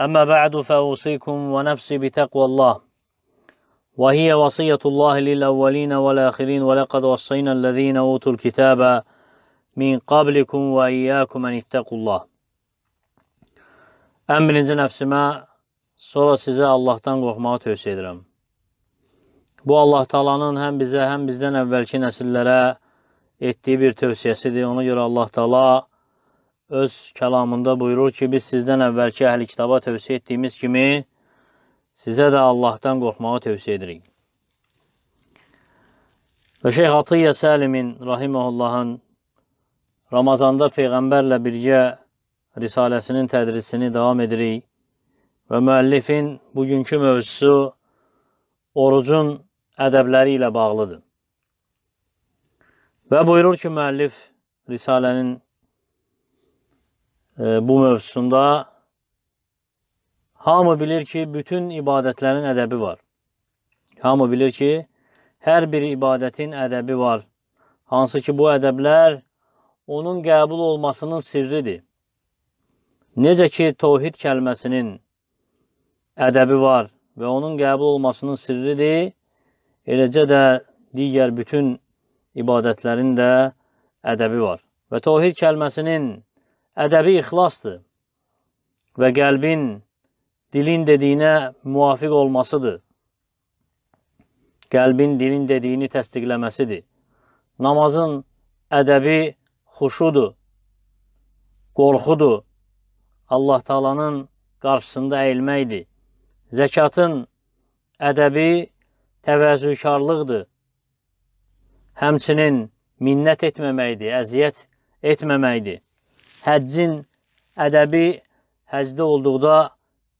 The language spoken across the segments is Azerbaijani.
أما بعد فأوصيكم ونفسي بتقوى الله وهي وصية الله للأولين والآخرين ولقد وصينا الذين أوتوا الكتاب من قبلكم وإياكم أن اتقوا الله En birinci nəfsimə, sonra sizə Allahdan qorxmağı tövsiyə edirəm. Bu, Allah Taalanın həm bizə, həm bizdən əvvəlki nəsillərə etdiyi bir tövsiyəsidir. Ona görə Allah Taala öz kəlamında buyurur ki, biz sizdən əvvəlki əhli kitaba tövsiyə etdiyimiz kimi sizə də Allahdan qorxmağı tövsiyə edirik. Və Şeyh Atiyyə Səlimin rahiməhullahın Ramazanda Peyğəmbərlə birgə risaləsinin tədrisini davam edirik və müəllifin bugünkü mövzusu orucun ədəbləri ilə bağlıdır. Və buyurur ki, müəllif risalənin bu mövzusunda hamı bilir ki, bütün ibadətlərin ədəbi var. Hamı bilir ki, hər bir ibadətin ədəbi var. Hansı ki, bu ədəblər onun qəbul olmasının sirridir. Necə ki, tohid kəlməsinin ədəbi var və onun qəbul olmasının sirridir, eləcə də digər bütün ibadətlərin də ədəbi var. Və tohid kəlməsinin ədəbi ixlasdır və qəlbin dilin dediyinə müvafiq olmasıdır. Qəlbin dilin dediyini təsdiqləməsidir. Namazın ədəbi xuşudur, qorxudur, Allah Taalanın qarşısında əyilməkdir. Zəkatın ədəbi təvəzzükarlıqdır. Həmçinin minnət etməməkdir, əziyyət etməməkdir həccin ədəbi həcdə olduqda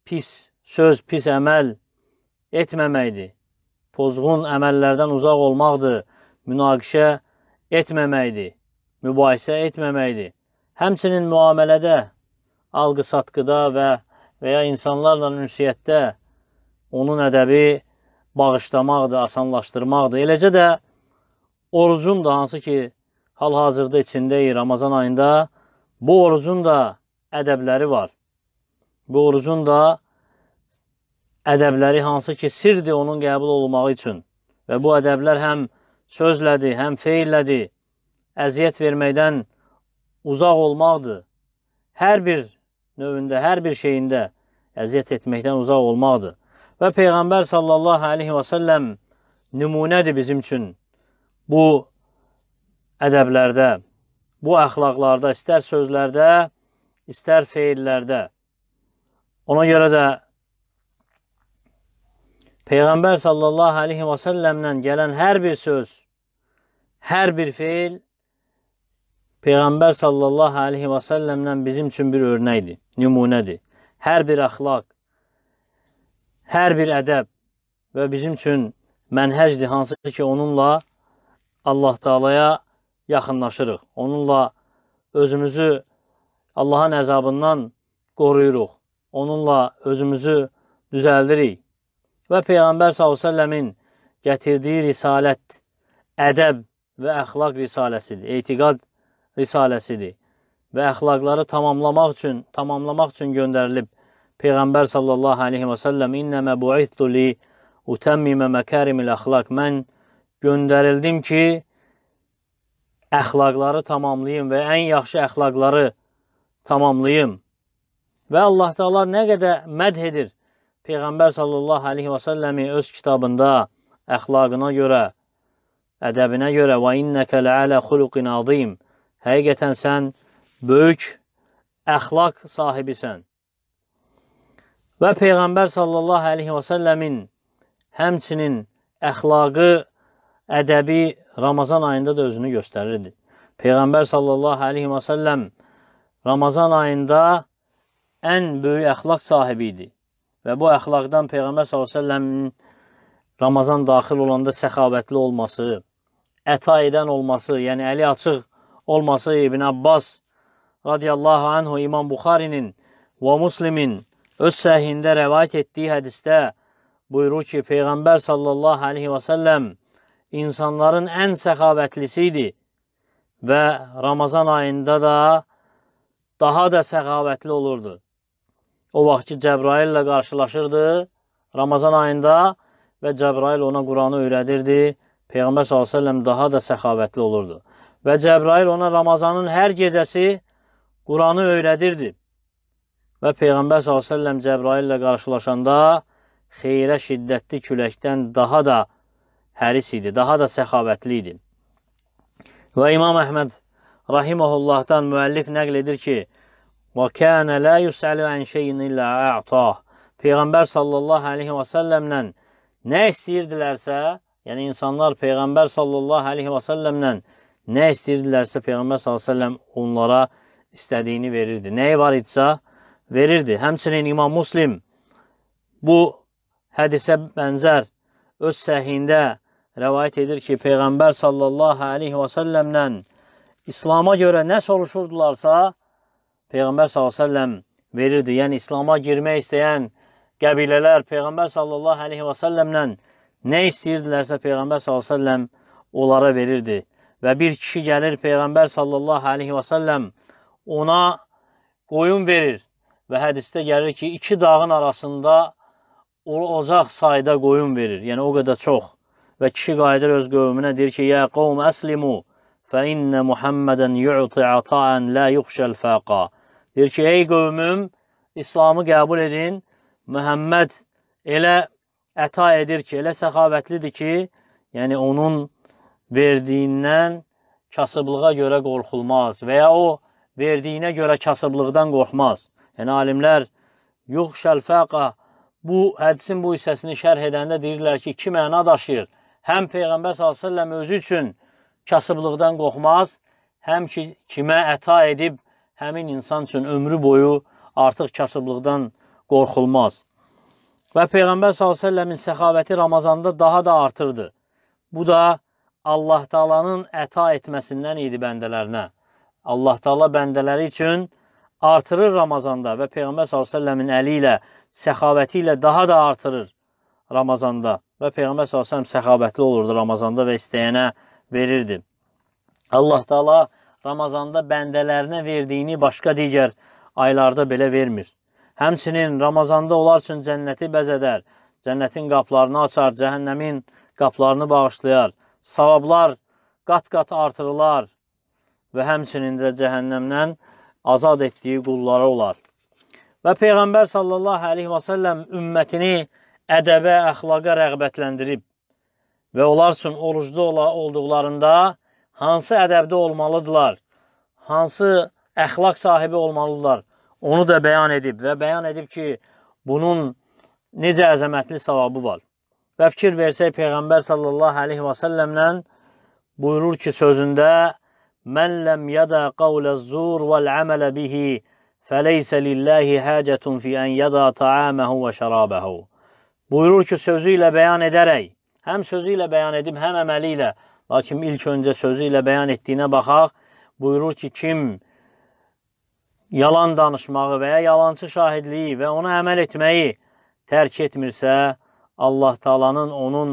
pis söz, pis əməl etməməkdir. Pozğun əməllərdən uzaq olmaqdır, münaqişə etməməkdir, mübahisə etməməkdir. Həmçinin müamilədə, alqı-satqıda və və ya insanlarla ünsiyyətdə onun ədəbi bağışlamaqdır, asanlaşdırmaqdır. Eləcə də orucun da hansı ki, hal-hazırda içindəyik Ramazan ayında Bu orucun da ədəbləri var. Bu orucun da ədəbləri hansı ki, sirdir onun qəbul olmağı üçün. Və bu ədəblər həm sözlədir, həm feillədir. Əziyyət verməkdən uzaq olmaqdır. Hər bir növündə, hər bir şeyində əziyyət etməkdən uzaq olmaqdır. Və Peyğəmbər sallallahu aleyhi və səlləm nümunədir bizim üçün bu ədəblərdə bu əxlaqlarda, istər sözlərdə, istər feillərdə. Ona görə də Peyğəmbər sallallahu aleyhi və səlləmlə gələn hər bir söz, hər bir feil Peyğəmbər sallallahu aleyhi və səlləmlə bizim üçün bir örnəkdir, nümunədir. Hər bir əxlaq, hər bir ədəb və bizim üçün mənhəcdir, hansı ki onunla Allah Taala'ya yaxınlaşırıq. Onunla özümüzü Allahın əzabından qoruyuruq. Onunla özümüzü düzəldirik. Və Peyğəmbər s.ə.v-in gətirdiyi risalət ədəb və əxlaq risaləsidir, etiqad risaləsidir və əxlaqları tamamlamaq üçün, tamamlamaq üçün göndərilib. Peyğəmbər sallallahu əleyhi və səlləm innəmə bu'ithtu li utammima makarimil əxlaq. Mən göndərildim ki, əxlaqları tamamlayım və ən yaxşı əxlaqları tamamlayım. Və Allah Taala nə qədər mədh edir Peyğəmbər sallallahu alayhi və sallami öz kitabında əxlaqına görə, ədəbinə görə və innaka la'ala xuluqin azim. Həqiqətən sən böyük əxlaq sahibisən. Və Peyğəmbər sallallahu alayhi və sallamın həmçinin əxlaqı ədəbi Ramazan ayında da özünü göstərirdi. Peyğəmbər sallallahu əleyhi və səlləm Ramazan ayında ən böyük əxlaq sahibi idi. Və bu əxlaqdan Peyğəmbər sallallahu əleyhi və səlləmin Ramazan daxil olanda səxavətli olması, əta edən olması, yəni əli açıq olması İbn Abbas radiyallahu anhu İmam Buxarinin və Muslimin öz səhihində rəvayət etdiyi hədisdə buyurur ki, Peyğəmbər sallallahu əleyhi və səlləm insanların ən səxavətlisi idi və Ramazan ayında da daha da səxavətli olurdu. O vaxt ki, Cəbrail ilə qarşılaşırdı Ramazan ayında və Cəbrail ona Quranı öyrədirdi. Peyğəmbər s.ə.v daha da səxavətli olurdu. Və Cəbrail ona Ramazanın hər gecəsi Quranı öyrədirdi. Və Peyğəmbər s.ə.v Cəbrail ilə qarşılaşanda xeyrə şiddətli küləkdən daha da həris idi, daha da səxavətli idi. Və İmam Əhməd rahimehullahdan müəllif nəql edir ki, "Və kana la yus'alu an şey'in illa a'tah." Peyğəmbər sallallahu alayhi və sallamla nə istəyirdilərsə, yəni insanlar peyğəmbər sallallahu alayhi və sallamla nə istəyirdilərsə peyğəmbər sallallahu alayhi və sallam onlara istədiyini verirdi. Nəyi var idisə verirdi. Həmçinin İmam Muslim bu hədisə bənzər öz səhihində rəvayət edir ki, Peyğəmbər sallallahu aleyhi və səlləmlə İslama görə nə soruşurdularsa, Peyğəmbər sallallahu aleyhi və səlləm verirdi. Yəni, İslama girmək istəyən qəbilələr Peyğəmbər sallallahu aleyhi və səlləmlə nə istəyirdilərsə Peyğəmbər sallallahu aleyhi və səlləm onlara verirdi. Və bir kişi gəlir Peyğəmbər sallallahu aleyhi və səlləm ona qoyun verir və hədisdə gəlir ki, iki dağın arasında olacaq sayda qoyun verir. Yəni, o qədər çox. Və kişi qayıdır öz qövmünə, deyir ki, Yə qovm əslimu, fə innə Muhammədən yu'ti ataən lə yuxşəl fəqa. Deyir ki, ey qövmüm, İslamı qəbul edin, Məhəmməd elə əta edir ki, elə səxavətlidir ki, yəni onun verdiyindən kasıblığa görə qorxulmaz və ya o verdiyinə görə kasıblıqdan qorxmaz. Yəni alimlər yuxşəl fəqa bu hədisin bu hissəsini şərh edəndə deyirlər ki, iki məna daşıyır həm Peyğəmbər s.ə.v özü üçün kasıblıqdan qorxmaz, həm ki, kimə əta edib həmin insan üçün ömrü boyu artıq kasıblıqdan qorxulmaz. Və Peyğəmbər s.ə.v-in səxavəti Ramazanda daha da artırdı. Bu da Allah Taala'nın əta etməsindən idi bəndələrinə. Allah Taala bəndələri üçün artırır Ramazanda və Peyğəmbər s.ə.v-in əli ilə, səxavəti ilə daha da artırır. Ramazanda və Peyğəmbər s.ə.v səxavətli olurdu Ramazanda və istəyənə verirdi. Allah Taala Ramazanda bəndələrinə verdiyini başqa digər aylarda belə vermir. Həmçinin Ramazanda onlar üçün cənnəti bəzədər, cənnətin qaplarını açar, cəhənnəmin qaplarını bağışlayar, savablar qat-qat artırılar və həmçinin də cəhənnəmdən azad etdiyi qulları olar. Və Peyğəmbər sallallahu əleyhi və səlləm ümmətini ədəbə, əxlaqa rəğbətləndirib və onlar üçün oruclu olduqlarında hansı ədəbdə olmalıdırlar, hansı əxlaq sahibi olmalıdırlar, onu da bəyan edib və bəyan edib ki, bunun necə əzəmətli savabı var. Və fikir versək, Peyğəmbər sallallahu aleyhi və səlləmlə buyurur ki, sözündə Mən ləm yədə qavləz zur vəl əmələ bihi fəleysə lilləhi həcətun fi ən yədə taəməhu və şərabəhu. Buyurur ki, sözü ilə bəyan edərək, həm sözü ilə bəyan edib, həm əməli ilə, lakin ilk öncə sözü ilə bəyan etdiyinə baxaq, buyurur ki, kim yalan danışmağı və ya yalançı şahidliyi və ona əməl etməyi tərk etmirsə, Allah Taala'nın onun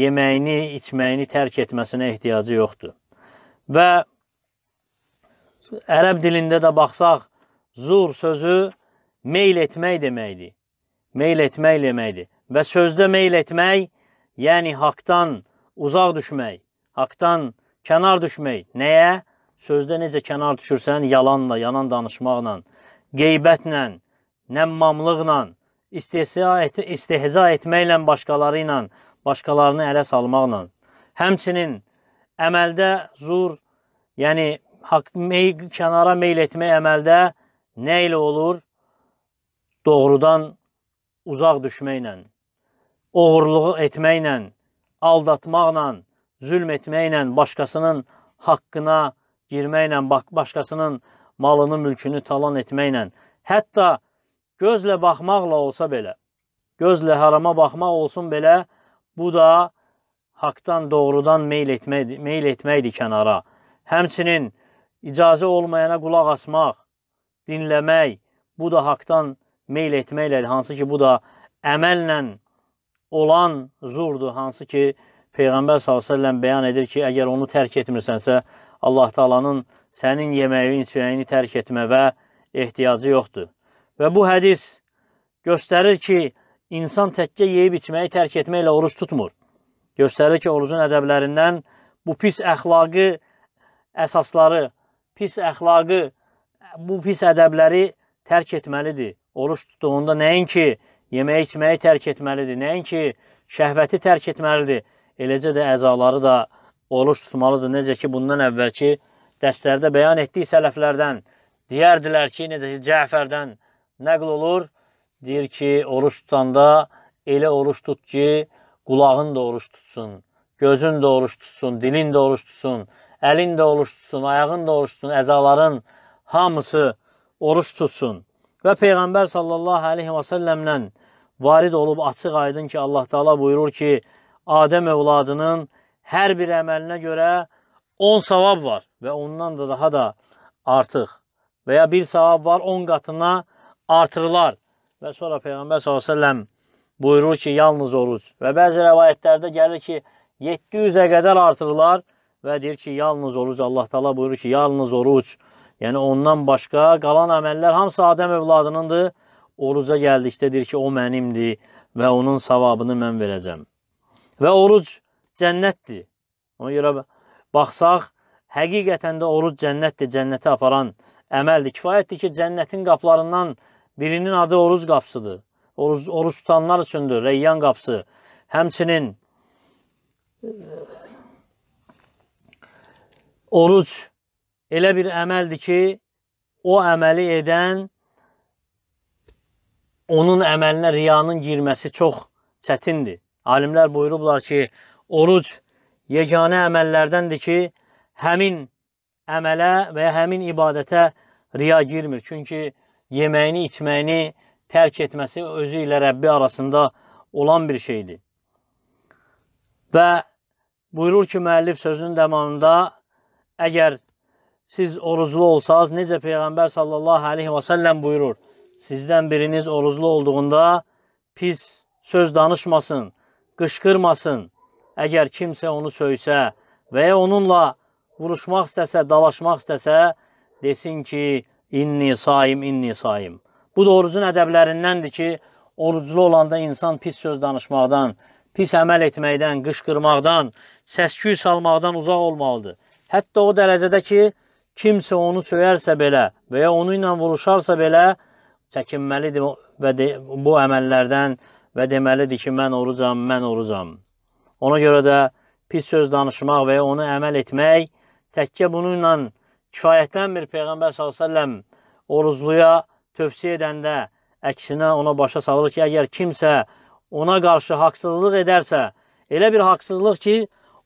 yeməyini, içməyini tərk etməsinə ehtiyacı yoxdur. Və ərəb dilində də baxsaq, zur sözü meyl etmək deməkdir. Meyl etmək deməkdir və sözdə meyl etmək, yəni haqdan uzaq düşmək, haqdan kənar düşmək. Nəyə? Sözdə necə kənar düşürsən, yalanla, yanan danışmaqla, qeybətlə, nəmmamlıqla, et istehza etməklə başqaları ilə, başqalarını ələ salmaqla. Həmçinin əməldə zur, yəni haqq meyl, kənara meyl etmək əməldə nə ilə olur? Doğrudan uzaq düşməklə oğurluğu etməklə, aldatmaqla, zülm etməklə, başqasının haqqına girməklə, başqasının malını, mülkünü talan etməklə, hətta gözlə baxmaqla olsa belə, gözlə harama baxmaq olsun belə, bu da haqdan doğrudan meyl, etmək, meyl etməkdir kənara. Həmçinin icazə olmayana qulaq asmaq, dinləmək, bu da haqdan meyl etməklə, hansı ki, bu da əməllə olan zurdur, hansı ki Peyğəmbər s.ə.v bəyan edir ki, əgər onu tərk etmirsənsə, Allah Taalanın sənin yeməyi, insiyayini tərk etmə və ehtiyacı yoxdur. Və bu hədis göstərir ki, insan təkkə yeyib içməyi tərk etməklə oruç tutmur. Göstərir ki, orucun ədəblərindən bu pis əxlaqı əsasları, pis əxlaqı, bu pis ədəbləri tərk etməlidir. Oruç tutduğunda nəinki ki, yeməyi içməyi tərk etməlidir. Nəinki şəhvəti tərk etməlidir. Eləcə də əzaları da oruç tutmalıdır. Necə ki, bundan əvvəlki dərslərdə bəyan etdiyi sələflərdən deyərdilər ki, necə ki, Cəfərdən nəql olur. Deyir ki, oruç tutanda elə oruç tut ki, qulağın da oruç tutsun, gözün də oruç tutsun, dilin də oruç tutsun, əlin də oruç tutsun, ayağın da oruç tutsun, əzaların hamısı oruç tutsun və Peyğəmbər sallallahu aleyhi və səlləmlə varid olub açıq aydın ki, Allah Taala buyurur ki, Adəm övladının hər bir əməlinə görə 10 savab var və ondan da daha da artıq və ya bir savab var 10 qatına artırılar. Və sonra Peyğəmbər s.ə.v buyurur ki, yalnız oruc. Və bəzi rəvayətlərdə gəlir ki, 700-ə qədər artırılar və deyir ki, yalnız oruc. Allah Taala buyurur ki, yalnız oruc Yəni ondan başqa qalan əməllər hamısı Adəm övladınındır. Oruca gəldikdədir ki, o mənimdir və onun savabını mən verəcəm. Və oruc cənnətdir. Ona görə baxsaq, həqiqətən də oruc cənnətdir, cənnətə aparan əməldir. Kifayətdir ki, cənnətin qaplarından birinin adı oruc qapısıdır. Oruc, oruc tutanlar üçündür, rəyyan qapısı. Həmçinin e, oruc elə bir əməldir ki, o əməli edən onun əməlinə riyanın girməsi çox çətindir. Alimlər buyurublar ki, oruc yeganə əməllərdəndir ki, həmin əmələ və ya həmin ibadətə riya girmir. Çünki yeməyini, içməyini tərk etməsi özü ilə Rəbbi arasında olan bir şeydir. Və buyurur ki, müəllif sözünün dəmanında əgər siz oruzlu olsanız necə Peyğəmbər sallallahu aleyhi və səlləm buyurur. Sizdən biriniz oruzlu olduğunda pis söz danışmasın, qışqırmasın. Əgər kimsə onu söysə və ya onunla vuruşmaq istəsə, dalaşmaq istəsə, desin ki, inni saim, inni saim. Bu da orucun ədəblərindəndir ki, oruclu olanda insan pis söz danışmaqdan, pis əməl etməkdən, qışqırmaqdan, səsküy salmaqdan uzaq olmalıdır. Hətta o dərəcədə ki, kimsə onu söyərsə belə və ya onu ilə vuruşarsa belə çəkinməlidir və de, bu əməllərdən və deməlidir ki, mən orucam, mən orucam. Ona görə də pis söz danışmaq və ya onu əməl etmək təkcə bununla kifayətlənmir Peyğəmbər s.ə.v orucluya tövsiyə edəndə əksinə ona başa salır ki, əgər kimsə ona qarşı haqsızlıq edərsə, elə bir haqsızlıq ki,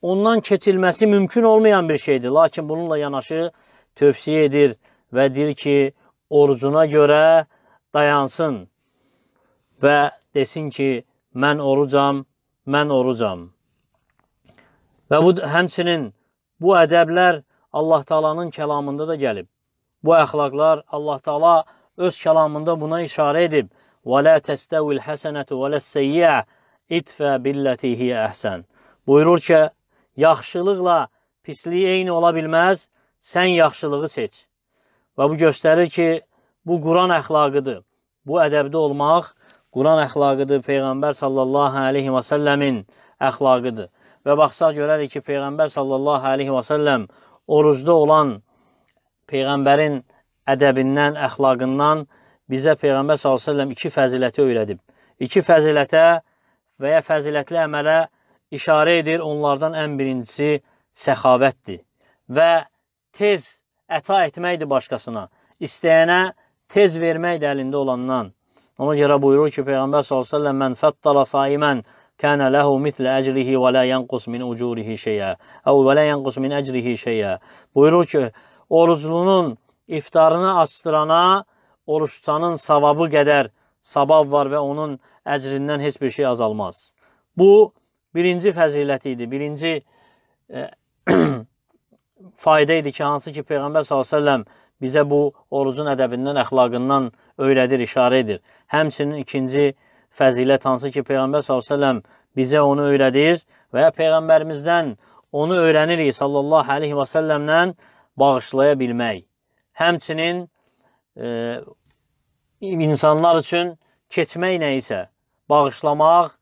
ondan keçilməsi mümkün olmayan bir şeydir. Lakin bununla yanaşı tövsiyə edir və deyir ki, orucuna görə dayansın və desin ki, mən orucam, mən orucam. Və bu həmçinin bu ədəblər Allah Taala'nın kəlamında da gəlib. Bu əxlaqlar Allah Taala öz kəlamında buna işarə edib. "Və la təstəvil həsənətu və ləs-səyyiə itfə billati hiyə əhsən." Buyurur ki, yaxşılıqla pisliyi eyni ola bilməz sən yaxşılığı seç. Və bu göstərir ki, bu Quran əxlaqıdır. Bu ədəbdə olmaq Quran əxlaqıdır, Peyğəmbər sallallahu aleyhi və səlləmin əxlaqıdır. Və baxsaq görərik ki, Peyğəmbər sallallahu aleyhi və səlləm orucda olan Peyğəmbərin ədəbindən, əxlaqından bizə Peyğəmbər sallallahu aleyhi və səlləm iki fəziləti öyrədib. İki fəzilətə və ya fəzilətli əmələ işarə edir. Onlardan ən birincisi səxavətdir və tez əta etməkdir başqasına. İstəyənə tez vermək də əlində olandan. Ona görə buyurur ki, Peyğəmbər sallallahu əleyhi və səlləm: "Mən fəttara saimən kənə lehu mislə əcrihi və la yanqus min ucurihi şeyə." Əv və la yanqus min əcrihi şeyə. Buyurur ki, oruclunun iftarını açdırana oruç tutanın savabı qədər savab var və onun əcrindən heç bir şey azalmaz. Bu birinci fəziləti idi. Birinci e, fayda idi ki, hansı ki Peyğəmbər s.ə.v bizə bu orucun ədəbindən, əxlaqından öyrədir, işarə edir. Həmçinin ikinci fəzilət hansı ki, Peyğəmbər s.ə.v bizə onu öyrədir və ya Peyğəmbərimizdən onu öyrənirik sallallahu aleyhi və səlləmlə bağışlaya bilmək. Həmçinin e, insanlar üçün keçmək nə isə bağışlamaq,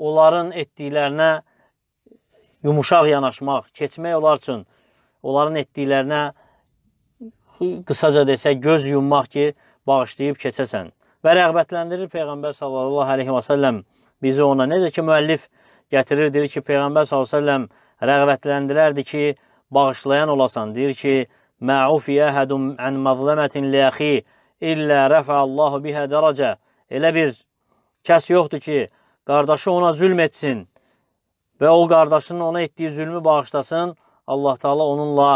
onların etdiklərinə yumuşaq yanaşmaq, keçmək onlar üçün onların etdiklərinə qısaca desək göz yummaq ki, bağışlayıb keçəsən. Və rəğbətləndirir Peyğəmbər sallallahu əleyhi və səlləm bizi ona. Necə ki müəllif gətirir deyir ki, Peyğəmbər sallallahu əleyhi və səlləm rəğbətləndirərdi ki, bağışlayan olasan. Deyir ki, "Ma'ufi ahadun an mazlamatin li axi illa rafa Allahu biha daraca." Elə bir kəs yoxdur ki, qardaşı ona zülm etsin və o qardaşının ona etdiyi zülmü bağışlasın Allah Taala onunla,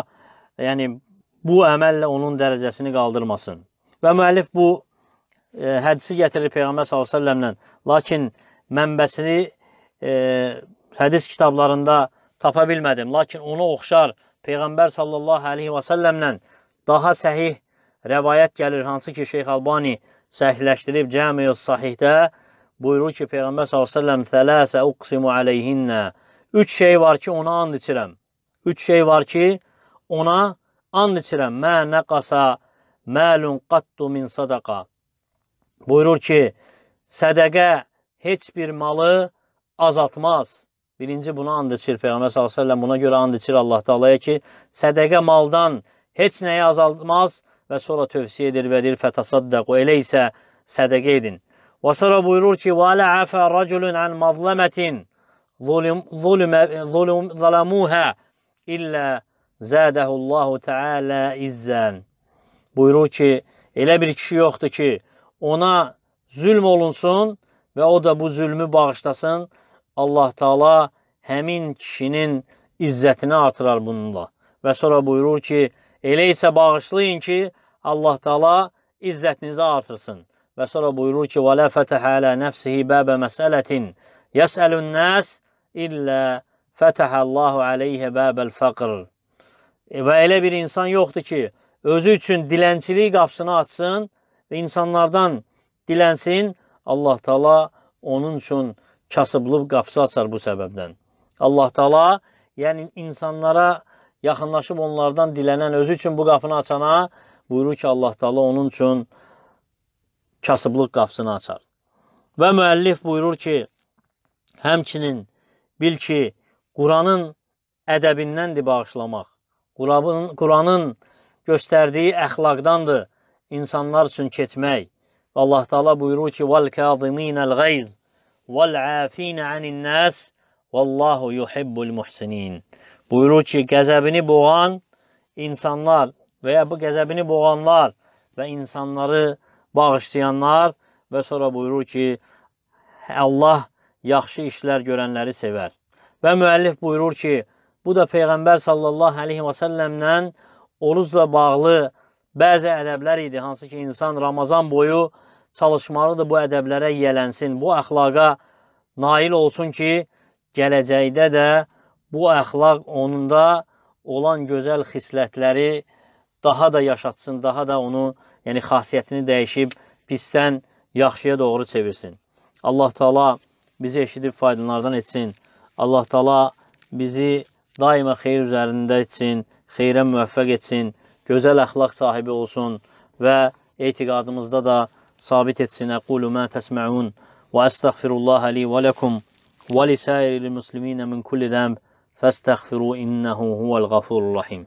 yəni bu əməllə onun dərəcəsini qaldırmasın. Və müəllif bu e, hədisi gətirir Peyğəmbər sallallahu əleyhi və səlləmlə. Lakin mənbəsini e, hədis kitablarında tapa bilmədim. Lakin ona oxşar Peyğəmbər sallallahu əleyhi və səlləmlə daha səhih rəvayət gəlir, hansı ki Şeyx Albani səhihləşdirib Cəmiyyus Sahihdə buyurur ki, Peyğəmbər sallallahu əleyhi və səlləm: "Tələsə uqsimu əleyhinnə" Üç şey var ki, ona and içirəm üç şey var ki, ona and içirəm, mə nəqasa məlun qattu min sadaqa. Buyurur ki, sədəqə heç bir malı azaltmaz. Birinci buna and içir Peyğəmbər sallallahu əleyhi və səlləm buna görə and içir Allah Taala'ya ki, sədəqə maldan heç nəyi azaltmaz və sonra tövsiyə edir və deyir fətasaddaqu elə isə sədəqə edin. Və sonra buyurur ki, "Və la afa raculun an mazlamatin zulm zulm zalamuha" illə zədəhullahu təala izzən. Buyurur ki, elə bir kişi yoxdur ki, ona zülm olunsun və o da bu zülmü bağışlasın. Allah Taala həmin kişinin izzətini artırar bununla. Və sonra buyurur ki, elə isə bağışlayın ki, Allah Taala izzətinizi artırsın. Və sonra buyurur ki, "Və la fataha ala nafsihi baba mas'alatin yes'alun nas illa Fətəhəllahu aleyhə bəbəl fəqr. Və elə bir insan yoxdur ki, özü üçün dilənçilik qapısını açsın və insanlardan dilənsin, Allah Taala onun üçün kasıblıq qapısı açar bu səbəbdən. Allah Taala yəni insanlara yaxınlaşıb onlardan dilənən özü üçün bu qapını açana buyurur ki, Allah Taala onun üçün kasıblıq qapısını açar. Və müəllif buyurur ki, həmçinin bil ki, Quranın ədəbindəndir bağışlamaq. Quranın, Quranın göstərdiyi əxlaqdandır insanlar üçün keçmək. Və Allah Taala buyurur ki: "Vel kaziminel gayz vel afin anin-nas vallahu yuhibbul muhsinin." Buyurur ki, qəzəbini boğan insanlar və ya bu qəzəbini boğanlar və insanları bağışlayanlar və sonra buyurur ki, Allah yaxşı işlər görənləri sevər. Və müəllif buyurur ki, bu da Peyğəmbər sallallahu əleyhi və səlləmlə orucla bağlı bəzi ədəblər idi, hansı ki, insan Ramazan boyu çalışmalıdır bu ədəblərə yiyələnsin, bu əxlaqa nail olsun ki, gələcəkdə də bu əxlaq onunda olan gözəl xislətləri daha da yaşatsın, daha da onu, yəni xasiyyətini dəyişib pisdən yaxşıya doğru çevirsin. Allah Taala bizi eşidib faydalanlardan etsin. Allah Taala bizi daima xeyir üzərində etsin, xeyrə müvəffəq etsin, gözəl əxlaq sahibi olsun və etiqadımızda da sabit etsin. Əqulu mə təsməun və əstəğfirullah li və lakum və li sairil muslimin min kulli zəmb fəstəğfiru innehu huvel gafurur rahim.